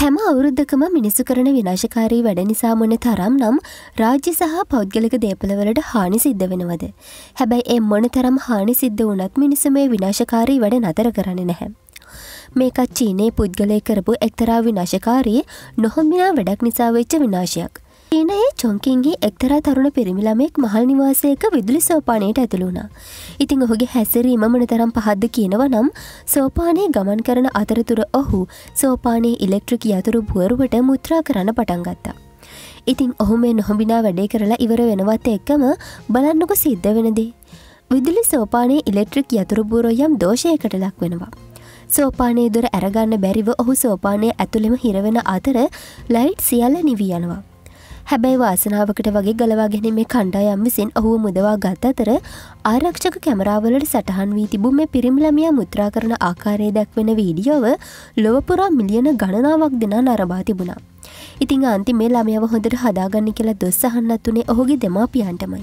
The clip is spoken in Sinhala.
හැම අවුරුද්ධකම මිනිසු කරන විනාශකාරී වැඩ නිසා මොන තරම් නම් රාජ්‍ය සහ පෞද්ගලික දේපලවලට හානි සිද්ධ වෙනවද. හැබැයි එ මොන තරම් හානි සිද්ධ වනත් මිනිස මේ විනාශකාරී වැඩ නතර කරන නැහැ. මේකත් චීනයේ පුද්ගලය කරපු එක්තරා විනාශකාරී නොහොමිනා වැඩක් නිසා වෙච්ච විනාශයක්. චීනයේ චොංකින්හි එක්තර තරුණ පිරිමිළමෙක් මහල් නිවාසයක විදුලි සෝපානයට ඇතුළුණා. ඉතිං ඔහුගේ හැසිරීම මනතරම් පහද්ද කියනව නම් සෝපානයේ ගමන් කරන අතරතුර ඔහු සෝපානයේ ඉලෙක්ට්‍රික යතුරු බුවරුවට මුත්‍රා කරන්න පටන්ගත්තා. ඉතිං ඔහු මේ නොහොබිනා වැඩේ කරලා ඉවර වෙනවත් එක්කම බලන්නක සිද්ධ වෙනදී. විදුලි සෝපානයේ ඉලෙක්ට්‍රික් යතුරුබූරෝ යම් දෝෂයකට ලක් වෙනවා. සෝපානයේ දොර ඇරගන්න බැරිව ඔහු සෝපානය ඇතුළෙම හිරවෙන අතර ලයිට් සියල්ල නිවී යනවා. හැබැයි වාසනාවකට වගේ ගලවාගෙන මේ කණ්ඩායම් විසින් ඔහුව මුදවා ගත් අතර ආරක්ෂක කැමරාවලට සටහන් වී තිබු මේ පිරිම්ලමියා මුත්‍රා කරන ආකාරය දැක්වෙන වීඩියෝව ලොවපුරා මිලියන ගණනාවක් දෙනා නරබා තිබුණා. ඉතිං අන්ති මේ ළමයව හොඳට හදාගන්න කියලා දොස්සහන්නත් වනේ ඔහුගේ දෙමාපියන්ටමයි.